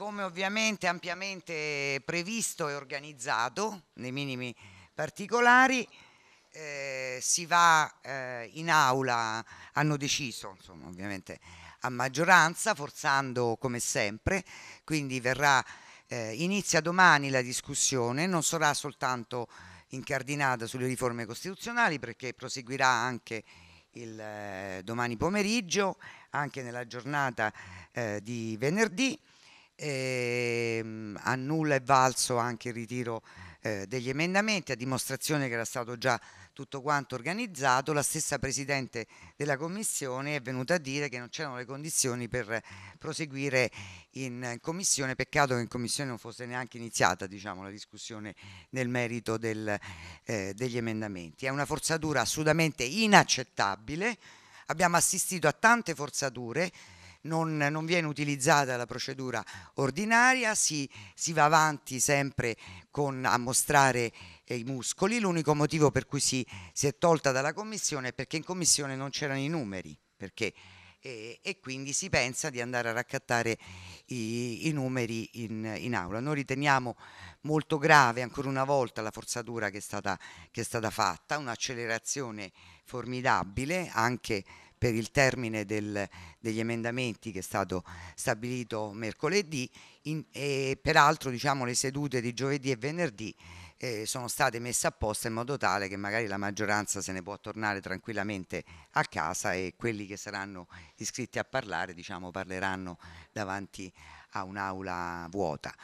come ovviamente ampiamente previsto e organizzato, nei minimi particolari, eh, si va eh, in aula, hanno deciso, insomma, ovviamente a maggioranza, forzando come sempre, quindi verrà, eh, inizia domani la discussione, non sarà soltanto incardinata sulle riforme costituzionali perché proseguirà anche il eh, domani pomeriggio, anche nella giornata eh, di venerdì ehm, a nulla è valso anche il ritiro eh, degli emendamenti, a dimostrazione che era stato già tutto quanto organizzato, la stessa Presidente della Commissione è venuta a dire che non c'erano le condizioni per proseguire in Commissione, peccato che in Commissione non fosse neanche iniziata diciamo, la discussione nel merito del, eh, degli emendamenti. È una forzatura assolutamente inaccettabile, abbiamo assistito a tante forzature, non, non viene utilizzata la procedura ordinaria, si, si va avanti sempre con, a mostrare eh, i muscoli, l'unico motivo per cui si, si, è tolta dalla commissione è perché in commissione non c'erano i numeri, perché, e, e, quindi si pensa di andare a raccattare i, i numeri in, in, aula. Noi riteniamo molto grave ancora una volta la forzatura che è stata, che è stata fatta, un'accelerazione formidabile anche per il termine del, degli emendamenti che è stato stabilito mercoledì in, e peraltro diciamo, le sedute di giovedì e venerdì eh, sono state messe apposta in modo tale che magari la maggioranza se ne può tornare tranquillamente a casa e quelli che saranno iscritti a parlare diciamo, parleranno davanti a un'aula vuota.